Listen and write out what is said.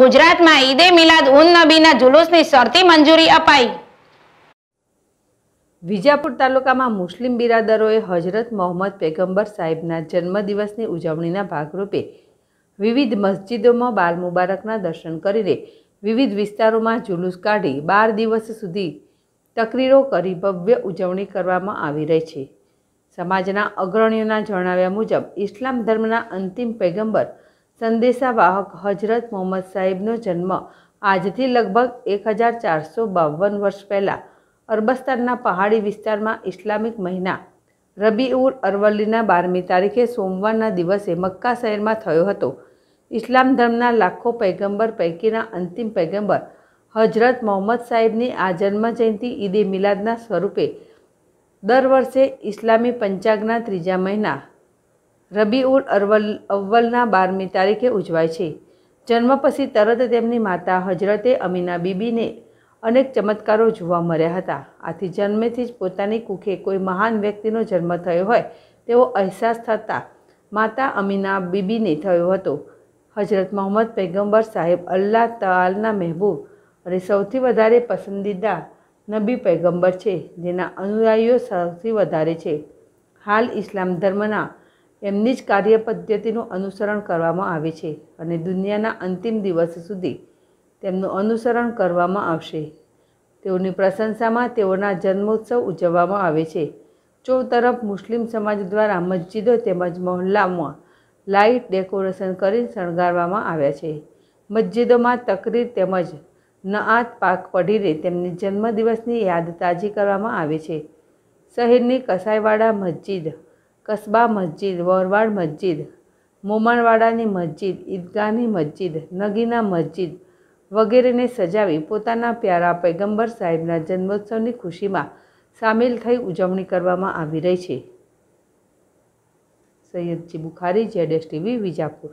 ગુજરાતમાં ઈદે મિલાદ ઉન નબીના જુલુસની શરતી મંજૂરી અપાઈ વિજાપુર તાલુકામાં મુસ્લિમ બિરાદરોએ હજરત મોહમ્મદ પેગંબર સાહેબના જન્મદિવસની ઉજવણીના ભાગરૂપે વિવિધ મસ્જિદોમાં બાલ મુબારકના દર્શન કરીને વિવિધ વિસ્તારોમાં જુલુસ કાઢી બાર દિવસ સુધી તકરીરો કરી ભવ્ય ઉજવણી કરવામાં આવી રહી છે સમાજના અગ્રણીઓના જણાવ્યા મુજબ ઇસ્લામ ધર્મના અંતિમ પેગંબર સંદેશાવાહક હજરત મોહમ્મદ સાહેબનો જન્મ આજથી લગભગ એક હજાર ચારસો બાવન વર્ષ પહેલાં અરબસ્તાનના પહાડી વિસ્તારમાં ઇસ્લામિક મહિના રબી ઉલ અરવલ્લીના બારમી તારીખે સોમવારના દિવસે મક્કા શહેરમાં થયો હતો ઇસ્લામ ધર્મના લાખો પૈગંબર પૈકીના અંતિમ પૈગંબર હજરત મોહમ્મદ સાહેબની આ જન્મજયંતિ ઈદે મિલાદના સ્વરૂપે દર વર્ષે ઇસ્લામી પંચાંગના ત્રીજા મહિના રબી ઉલ અરવલ અવ્વલના બારમી તારીખે ઉજવાય છે જન્મ પછી તરત તેમની માતા હજરતે અમીના બીબીને અનેક ચમત્કારો જોવા મળ્યા હતા આથી જન્મેથી જ પોતાની કુખે કોઈ મહાન વ્યક્તિનો જન્મ થયો હોય તેવો અહેસાસ થતાં માતા અમીના બીબીને થયો હતો હજરત મોહમ્મદ પૈગંબર સાહેબ અલ્લાહ તાલના મહેબૂબ અને સૌથી વધારે પસંદીદા નબી પૈગંબર છે જેના અનુયાયીઓ સૌથી વધારે છે હાલ ઇસ્લામ ધર્મના એમની જ કાર્ય પદ્ધતિનું અનુસરણ કરવામાં આવે છે અને દુનિયાના અંતિમ દિવસ સુધી તેમનું અનુસરણ કરવામાં આવશે તેઓની પ્રશંસામાં તેઓના જન્મોત્સવ ઉજવવામાં આવે છે ચોવ તરફ મુસ્લિમ સમાજ દ્વારા મસ્જિદો તેમજ મહોલ્લામાં લાઇટ ડેકોરેશન કરી શણગારવામાં આવ્યા છે મસ્જિદોમાં તકરીર તેમજ નઆત પાક પઢીને તેમની જન્મદિવસની યાદ તાજી કરવામાં આવે છે શહેરની કસાઈવાડા મસ્જિદ કસબા મસ્જિદ વરવાડ મસ્જિદ મોમણવાડાની મસ્જિદ ઈદગાહની મસ્જિદ નગીના મસ્જિદ વગેરેને સજાવી પોતાના પ્યારા પૈગંબર સાહેબના જન્મોત્સવની ખુશીમાં સામેલ થઈ ઉજવણી કરવામાં આવી રહી છે સૈયદજી બુખારી જેડેસ ટીવી વિજાપુર